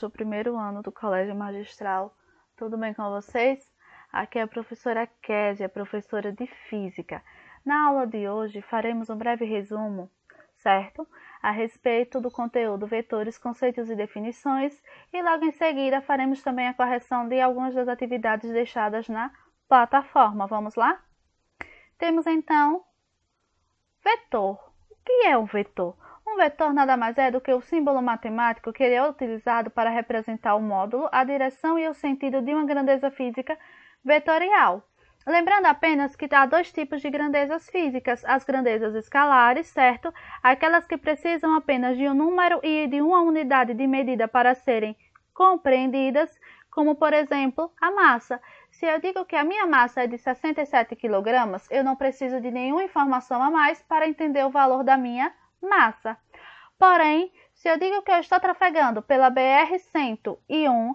do primeiro ano do Colégio Magistral. Tudo bem com vocês? Aqui é a professora Késia, professora de Física. Na aula de hoje faremos um breve resumo, certo? A respeito do conteúdo vetores, conceitos e definições, e logo em seguida faremos também a correção de algumas das atividades deixadas na plataforma. Vamos lá? Temos então vetor. O que é um vetor? vetor nada mais é do que o símbolo matemático que é utilizado para representar o módulo, a direção e o sentido de uma grandeza física vetorial. Lembrando apenas que há dois tipos de grandezas físicas: as grandezas escalares, certo? Aquelas que precisam apenas de um número e de uma unidade de medida para serem compreendidas, como por exemplo a massa. Se eu digo que a minha massa é de 67 kg, eu não preciso de nenhuma informação a mais para entender o valor da minha massa. Porém, se eu digo que eu estou trafegando pela BR-101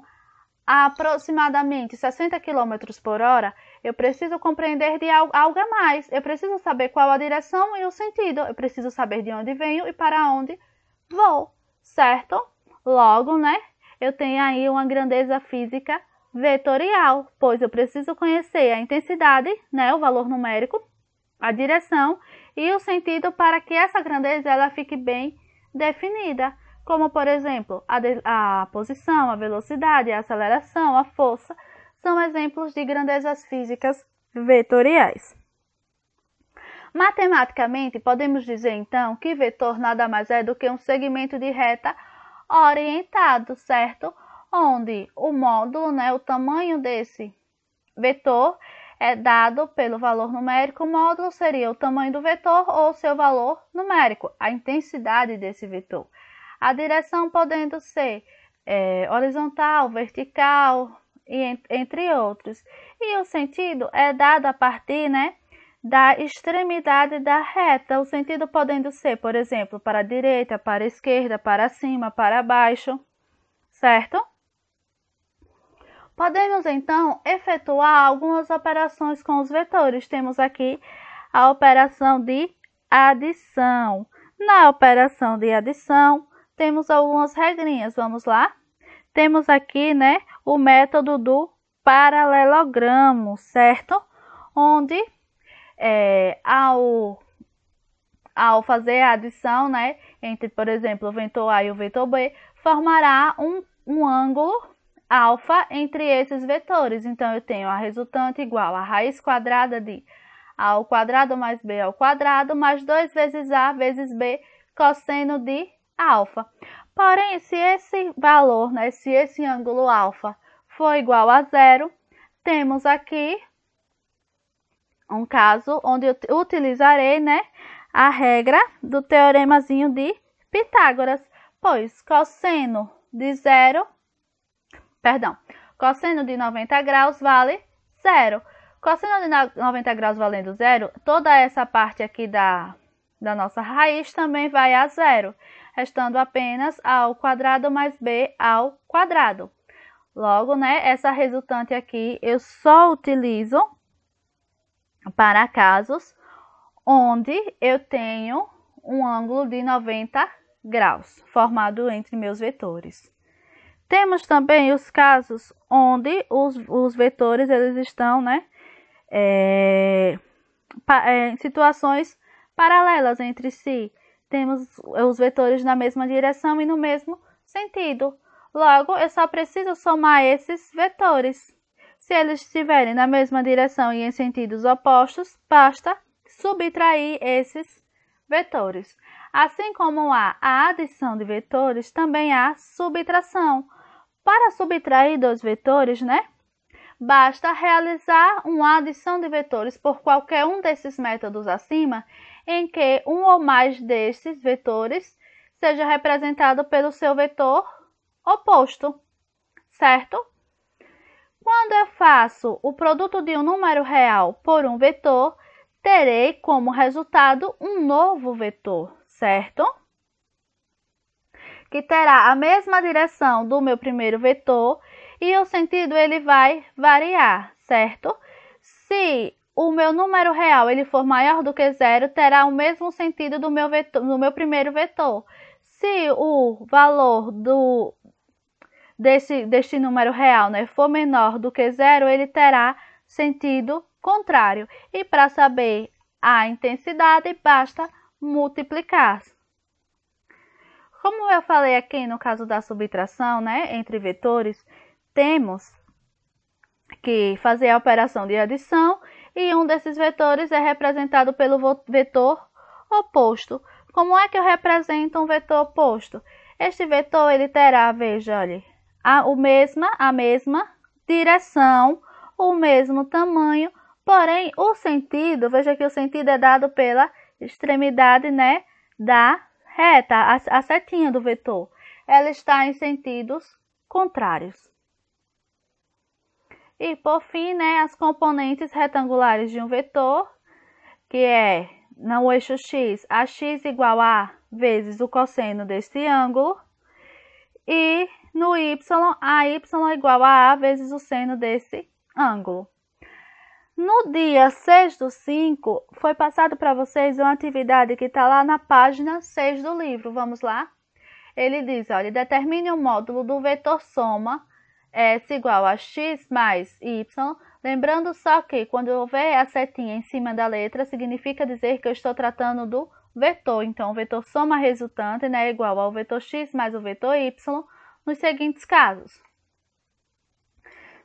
a aproximadamente 60 km por hora, eu preciso compreender de algo, a mais. Eu preciso saber qual a direção e o sentido. Eu preciso saber de onde venho e para onde vou, certo? Logo, né? Eu tenho aí uma grandeza física vetorial, pois eu preciso conhecer a intensidade, né, o valor numérico, a direção e o sentido para que essa grandeza ela fique bem definida, como por exemplo a, de, a posição, a velocidade, a aceleração, a força, são exemplos de grandezas físicas vetoriais. Matematicamente, podemos dizer então que vetor nada mais é do que um segmento de reta orientado, certo? Onde o módulo, né, o tamanho desse vetor é dado pelo valor numérico, módulo seria o tamanho do vetor ou seu valor numérico, a intensidade desse vetor. A direção podendo ser é, horizontal, vertical, e entre outros. E o sentido é dado a partir né, da extremidade da reta, o sentido podendo ser, por exemplo, para a direita, para a esquerda, para cima, para baixo, certo? Podemos então efetuar algumas operações com os vetores. Temos aqui a operação de adição. Na operação de adição, temos algumas regrinhas. Vamos lá? Temos aqui, né, o método do paralelogramo, certo? Onde é, ao, ao fazer a adição, né, entre, por exemplo, o vetor A e o vetor B, formará um, um ângulo alfa entre esses vetores. Então, eu tenho a resultante igual a raiz quadrada de a ao quadrado mais b ao quadrado mais 2 vezes a vezes b cosseno de alfa. Porém, se esse valor, né, se esse ângulo alfa for igual a zero, temos aqui um caso onde eu utilizarei né, a regra do teoremazinho de Pitágoras, pois cosseno de zero Perdão. Cosseno de 90 graus vale zero. Cosseno de 90 graus valendo zero, toda essa parte aqui da, da nossa raiz também vai a zero, restando apenas a ao quadrado mais b ao quadrado. Logo, né, essa resultante aqui eu só utilizo para casos onde eu tenho um ângulo de 90 graus formado entre meus vetores. Temos também os casos onde os, os vetores eles estão né, é, pa, é, situações paralelas entre si. Temos os vetores na mesma direção e no mesmo sentido. Logo, eu só preciso somar esses vetores. Se eles estiverem na mesma direção e em sentidos opostos, basta subtrair esses vetores. Assim como há a adição de vetores, também há subtração. Para subtrair dois vetores, né? Basta realizar uma adição de vetores por qualquer um desses métodos acima, em que um ou mais desses vetores seja representado pelo seu vetor oposto, certo? Quando eu faço o produto de um número real por um vetor, terei como resultado um novo vetor, certo? que terá a mesma direção do meu primeiro vetor e o sentido ele vai variar, certo? Se o meu número real ele for maior do que zero, terá o mesmo sentido do meu, vetor, do meu primeiro vetor. Se o valor do, desse, deste número real né, for menor do que zero, ele terá sentido contrário. E para saber a intensidade, basta multiplicar, como eu falei aqui no caso da subtração, né, entre vetores, temos que fazer a operação de adição e um desses vetores é representado pelo vetor oposto. Como é que eu represento um vetor oposto? Este vetor ele terá, veja, ali, a, o mesma, a mesma direção, o mesmo tamanho, porém o sentido, veja que o sentido é dado pela extremidade, né, da reta, a, a setinha do vetor, ela está em sentidos contrários. E por fim, né, as componentes retangulares de um vetor, que é no eixo x, a x igual a vezes o cosseno deste ângulo, e no y, a y igual a a vezes o seno desse ângulo. No dia 6 do 5, foi passado para vocês uma atividade que está lá na página 6 do livro. Vamos lá? Ele diz, olha, determine o módulo do vetor soma é, S igual a x mais y. Lembrando só que quando houver a setinha em cima da letra, significa dizer que eu estou tratando do vetor. Então, o vetor soma resultante né, é igual ao vetor x mais o vetor y nos seguintes casos.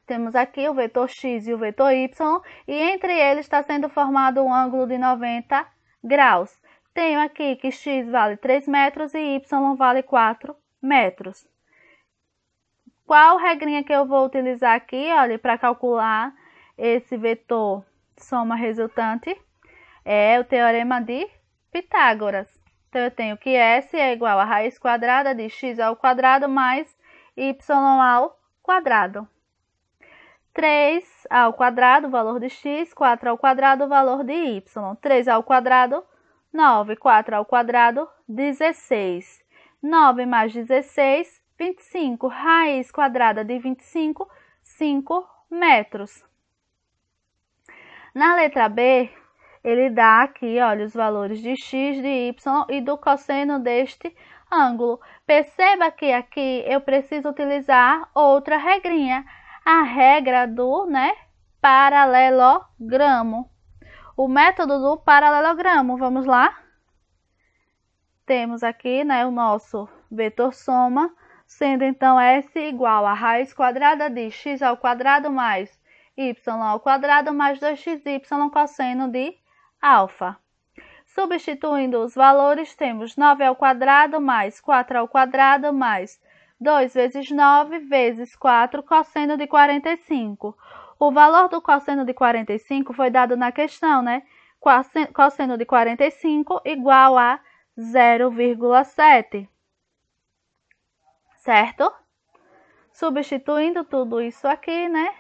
Temos aqui o vetor x e o vetor y, e entre eles está sendo formado um ângulo de 90 graus. Tenho aqui que x vale 3 metros e y vale 4 metros. Qual regrinha que eu vou utilizar aqui, olha, para calcular esse vetor soma resultante? É o teorema de Pitágoras. Então, eu tenho que S é igual a raiz quadrada de x ao quadrado mais y ao quadrado. 3 ao quadrado, valor de x, 4 ao quadrado, valor de y. 3 ao quadrado, 9. 4 ao quadrado, 16. 9 mais 16, 25. Raiz quadrada de 25, 5 metros. Na letra B, ele dá aqui, olha, os valores de x, de y e do cosseno deste ângulo. Perceba que aqui eu preciso utilizar outra regrinha, a regra do né, paralelogramo. O método do paralelogramo, vamos lá? Temos aqui né, o nosso vetor soma, sendo então S igual a raiz quadrada de x ao quadrado mais y ao quadrado mais 2xy cosseno de alfa. Substituindo os valores, temos 9 ao quadrado mais 4 ao quadrado mais 2 vezes 9 vezes 4, cosseno de 45. O valor do cosseno de 45 foi dado na questão, né? Cosseno de 45 igual a 0,7. Certo? Substituindo tudo isso aqui, né?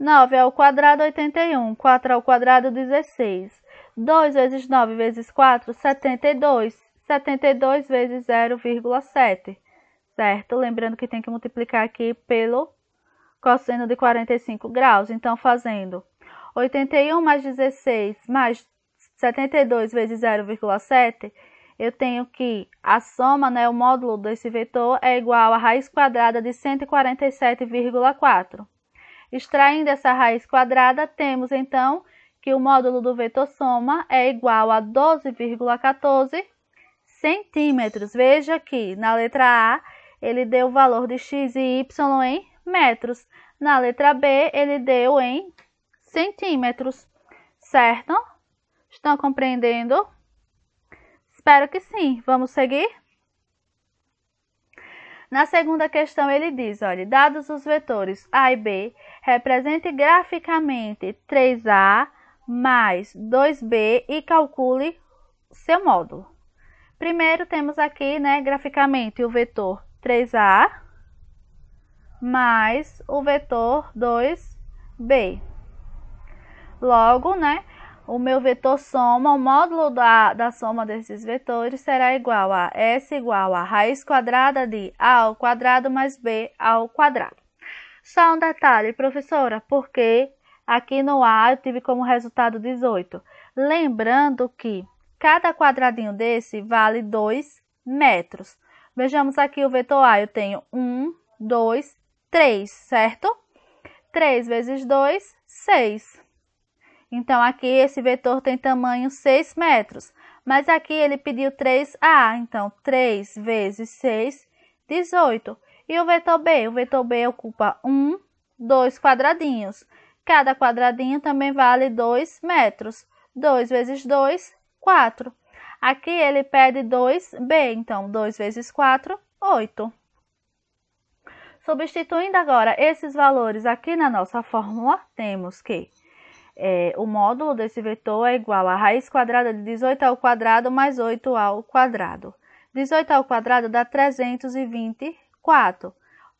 9 ao quadrado, 81. 4 ao quadrado, 16. 2 vezes 9 vezes 4, 72. 72 vezes 0,7 certo? Lembrando que tem que multiplicar aqui pelo cosseno de 45 graus. Então, fazendo 81 mais 16 mais 72 vezes 0,7, eu tenho que a soma, né, o módulo desse vetor é igual à raiz quadrada de 147,4. Extraindo essa raiz quadrada, temos então que o módulo do vetor soma é igual a 12,14 centímetros. Veja que na letra A ele deu o valor de x e y em metros. Na letra B, ele deu em centímetros, certo? Estão compreendendo? Espero que sim. Vamos seguir? Na segunda questão, ele diz, olha, dados os vetores A e B, represente graficamente 3A mais 2B e calcule seu módulo. Primeiro, temos aqui, né, graficamente, o vetor 3A mais o vetor 2B. Logo, né, o meu vetor soma, o módulo da, da soma desses vetores será igual a S igual a raiz quadrada de A ao quadrado mais B ao quadrado. Só um detalhe, professora, porque aqui no A eu tive como resultado 18. Lembrando que cada quadradinho desse vale 2 metros. Vejamos aqui o vetor A. Eu tenho 1, 2, 3, certo? 3 vezes 2, 6. Então, aqui esse vetor tem tamanho 6 metros. Mas aqui ele pediu 3A. Então, 3 vezes 6, 18. E o vetor B? O vetor B ocupa 1, 2 quadradinhos. Cada quadradinho também vale 2 metros. 2 vezes 2, 4. Aqui ele pede 2b, então 2 vezes 4, 8. Substituindo agora esses valores aqui na nossa fórmula, temos que é, o módulo desse vetor é igual a raiz quadrada de 18 ao quadrado mais 8 ao quadrado. 18 ao quadrado dá 324.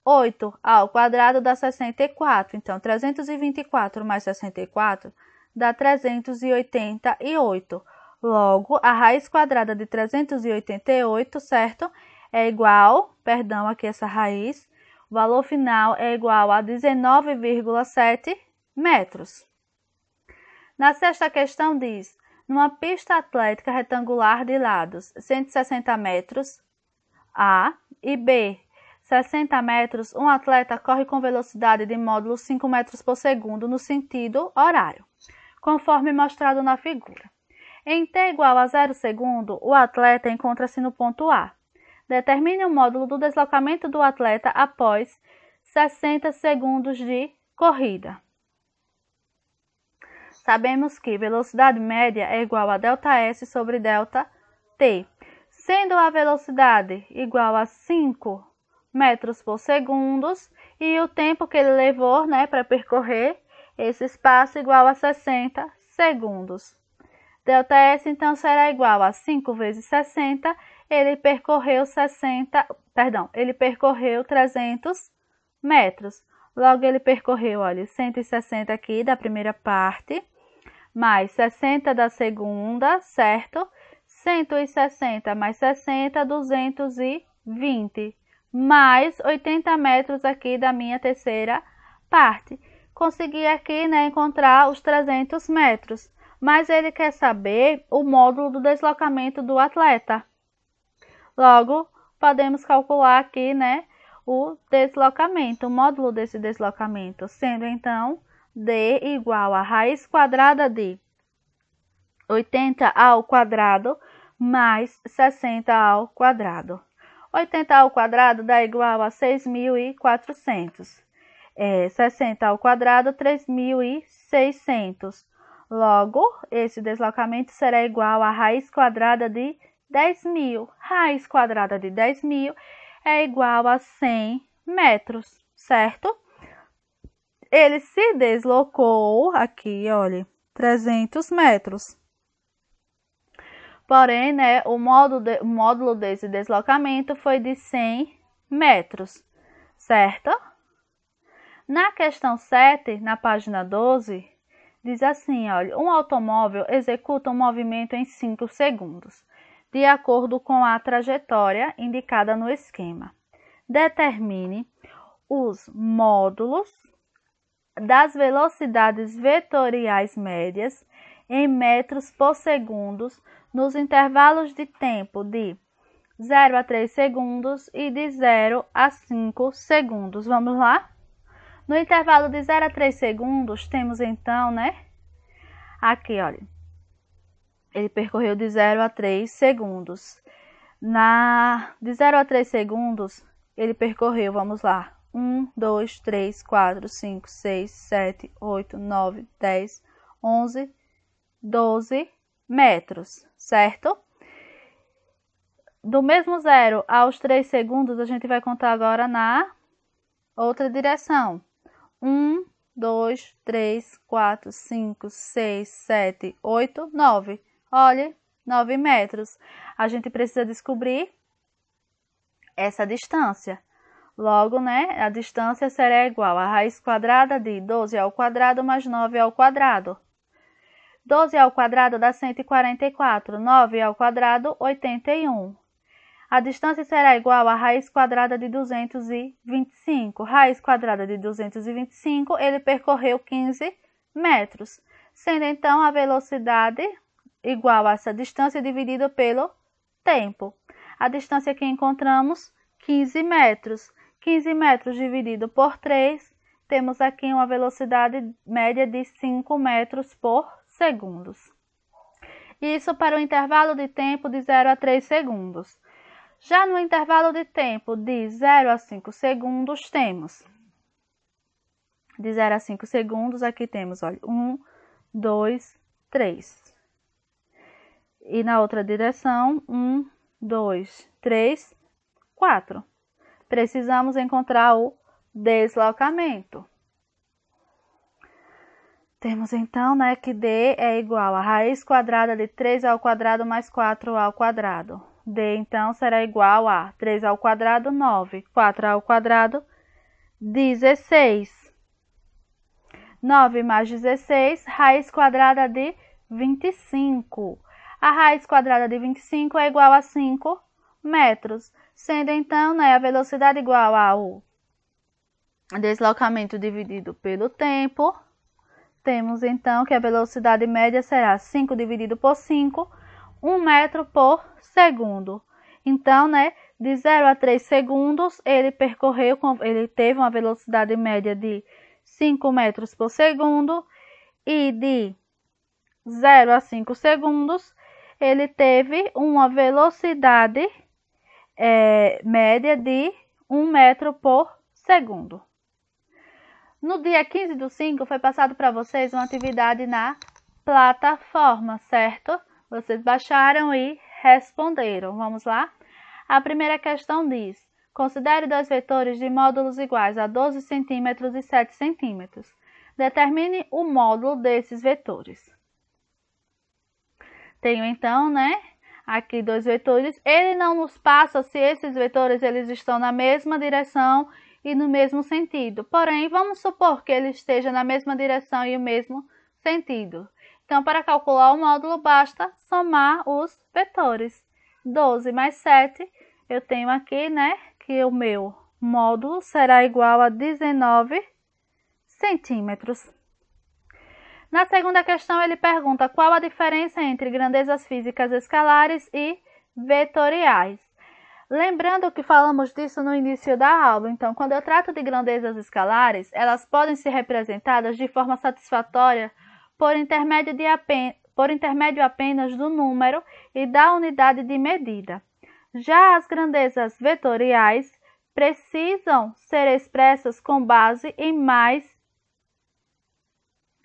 8 ao quadrado dá 64. Então, 324 mais 64 dá 388. Logo, a raiz quadrada de 388, certo? É igual, perdão aqui essa raiz, o valor final é igual a 19,7 metros. Na sexta questão diz, numa pista atlética retangular de lados 160 metros, A e B, 60 metros, um atleta corre com velocidade de módulo 5 metros por segundo no sentido horário, conforme mostrado na figura. Em t igual a zero segundo, o atleta encontra-se no ponto A. Determine o módulo do deslocamento do atleta após 60 segundos de corrida. Sabemos que velocidade média é igual a ΔS sobre ΔT, sendo a velocidade igual a 5 metros por segundo e o tempo que ele levou né, para percorrer esse espaço igual a 60 segundos. ΔS então será igual a 5 vezes 60, ele percorreu 60, perdão, ele percorreu 300 metros. Logo ele percorreu, olha, 160 aqui da primeira parte, mais 60 da segunda, certo? 160 mais 60, 220, mais 80 metros aqui da minha terceira parte. Consegui aqui, né, encontrar os 300 metros mas ele quer saber o módulo do deslocamento do atleta. Logo, podemos calcular aqui, né, o deslocamento, o módulo desse deslocamento, sendo então d igual a raiz quadrada de 80 ao quadrado mais 60 ao quadrado. 80 ao quadrado dá igual a 6.400. É, 60 ao quadrado, 3.600. Logo, esse deslocamento será igual à raiz quadrada de 10.000. Raiz quadrada de 10.000 é igual a 100 metros, certo? Ele se deslocou aqui, olha, 300 metros. Porém, né, o módulo, de, o módulo desse deslocamento foi de 100 metros, certo? Na questão 7, na página 12, diz assim: olha, um automóvel executa um movimento em 5 segundos, de acordo com a trajetória indicada no esquema. Determine os módulos das velocidades vetoriais médias em metros por segundo nos intervalos de tempo de 0 a 3 segundos e de 0 a 5 segundos. Vamos lá? No intervalo de 0 a 3 segundos, temos então, né? Aqui, olha. Ele percorreu de 0 a 3 segundos. Na, de 0 a 3 segundos, ele percorreu, vamos lá, 1, 2, 3, 4, 5, 6, 7, 8, 9, 10, 11, 12 metros, certo? Do mesmo zero aos 3 segundos, a gente vai contar agora na outra direção. 1, 2, 3, 4, 5, 6, 7, 8, 9. Olhe, 9 metros. A gente precisa descobrir essa distância. Logo, né, a distância será igual à raiz quadrada de 12 ao quadrado mais 9 ao quadrado. 12 ao quadrado dá 144, 9 ao quadrado, 81. A distância será igual a raiz quadrada de 225. Raiz quadrada de 225, ele percorreu 15 metros, sendo então a velocidade igual a essa distância dividida pelo tempo. A distância que encontramos, 15 metros. 15 metros dividido por 3, temos aqui uma velocidade média de 5 metros por segundos. Isso para o intervalo de tempo de 0 a 3 segundos. Já no intervalo de tempo de 0 a 5 segundos, temos de 0 a 5 segundos, aqui temos, olha, 1, 2, 3. E na outra direção, 1, 2, 3, 4. Precisamos encontrar o deslocamento. Temos então, né, que D é igual a raiz quadrada de 3 ao quadrado mais 4 ao quadrado. D então será igual a 3 ao quadrado, 9. 4 ao quadrado, 16. 9 mais 16, raiz quadrada de 25. A raiz quadrada de 25 é igual a 5 metros, sendo então né, a velocidade igual ao deslocamento dividido pelo tempo. Temos então que a velocidade média será 5 dividido por 5 1 metro por segundo. Então, né, de 0 a 3 segundos, ele percorreu, ele teve uma velocidade média de 5 metros por segundo e de 0 a 5 segundos, ele teve uma velocidade é, média de 1 metro por segundo. No dia 15 do 5 foi passado para vocês uma atividade na plataforma, certo? Vocês baixaram e responderam. Vamos lá? A primeira questão diz: considere dois vetores de módulos iguais a 12 cm e 7 cm. Determine o módulo desses vetores. Tenho então, né? Aqui dois vetores. Ele não nos passa se esses vetores eles estão na mesma direção e no mesmo sentido. Porém, vamos supor que ele esteja na mesma direção e o mesmo sentido. Então, para calcular o módulo, basta somar os vetores. 12 mais 7, eu tenho aqui, né, que o meu módulo será igual a 19 centímetros. Na segunda questão, ele pergunta qual a diferença entre grandezas físicas escalares e vetoriais. Lembrando que falamos disso no início da aula, então, quando eu trato de grandezas escalares, elas podem ser representadas de forma satisfatória por intermédio, apen por intermédio apenas do número e da unidade de medida. Já as grandezas vetoriais precisam ser expressas com base em mais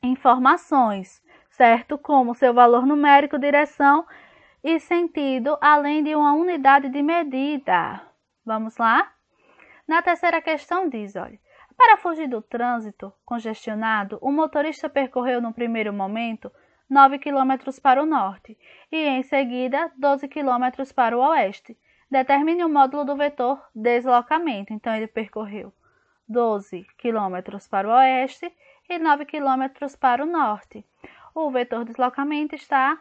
informações, certo? Como seu valor numérico, direção e sentido, além de uma unidade de medida. Vamos lá? Na terceira questão diz, olha, para fugir do trânsito congestionado, o motorista percorreu no primeiro momento 9 km para o norte e, em seguida, 12 km para o oeste. Determine o módulo do vetor deslocamento. Então, ele percorreu 12 km para o oeste e 9 km para o norte. O vetor deslocamento está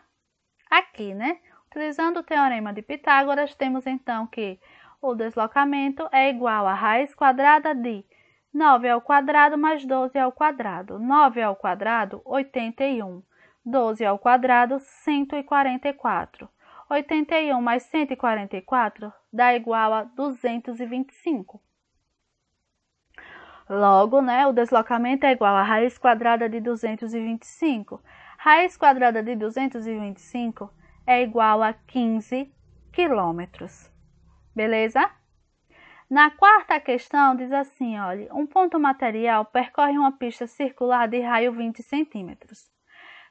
aqui, né? Utilizando o teorema de Pitágoras, temos então que o deslocamento é igual a raiz quadrada de 9 ao quadrado mais 12 ao quadrado. 9 ao quadrado, 81. 12 ao quadrado, 144. 81 mais 144 dá igual a 225. Logo, né, o deslocamento é igual a raiz quadrada de 225. Raiz quadrada de 225 é igual a 15 quilômetros. Beleza? Na quarta questão, diz assim: olha, um ponto material percorre uma pista circular de raio 20 centímetros.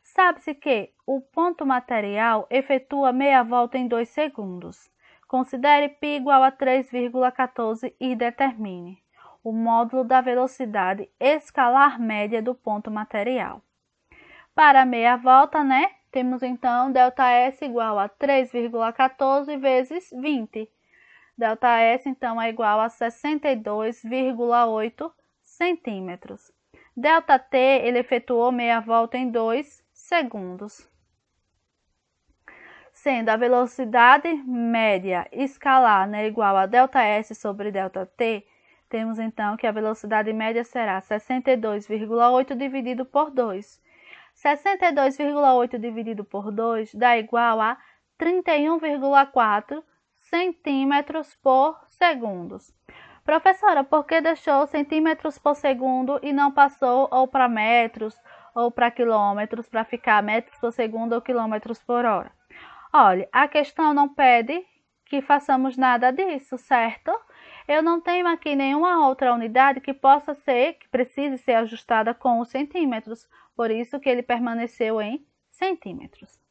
Sabe-se que o ponto material efetua meia volta em 2 segundos. Considere π igual a 3,14 e determine o módulo da velocidade escalar média do ponto material. Para a meia volta, né? Temos então ΔS igual a 3,14 vezes 20 Delta S, então, é igual a 62,8 centímetros. Delta T, ele efetuou meia volta em 2 segundos. Sendo a velocidade média escalar né, igual a delta S sobre delta T, temos então que a velocidade média será 62,8 dividido por 2. 62,8 dividido por 2 dá igual a 31,4 centímetros por segundos. Professora, por que deixou centímetros por segundo e não passou ou para metros ou para quilômetros para ficar metros por segundo ou quilômetros por hora? Olha, a questão não pede que façamos nada disso, certo? Eu não tenho aqui nenhuma outra unidade que possa ser, que precise ser ajustada com os centímetros, por isso que ele permaneceu em centímetros.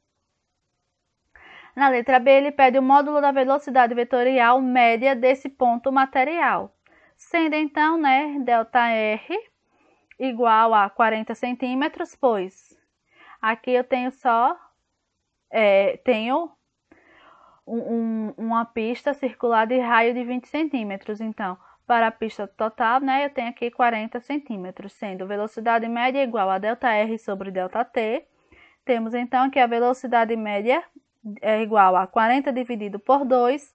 Na letra B, ele pede o módulo da velocidade vetorial média desse ponto material. Sendo então, né, delta R igual a 40 centímetros, pois aqui eu tenho só, é, tenho um, um, uma pista circular de raio de 20 centímetros. Então, para a pista total, né, eu tenho aqui 40 centímetros, sendo velocidade média igual a delta R sobre delta T. Temos então que a velocidade média é igual a 40 dividido por 2,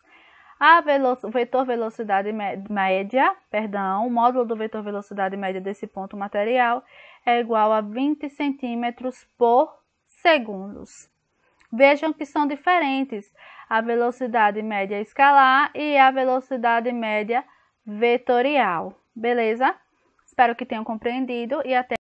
a velo vetor velocidade média, perdão, o módulo do vetor velocidade média desse ponto material é igual a 20 centímetros por segundos. Vejam que são diferentes a velocidade média escalar e a velocidade média vetorial. Beleza? Espero que tenham compreendido e até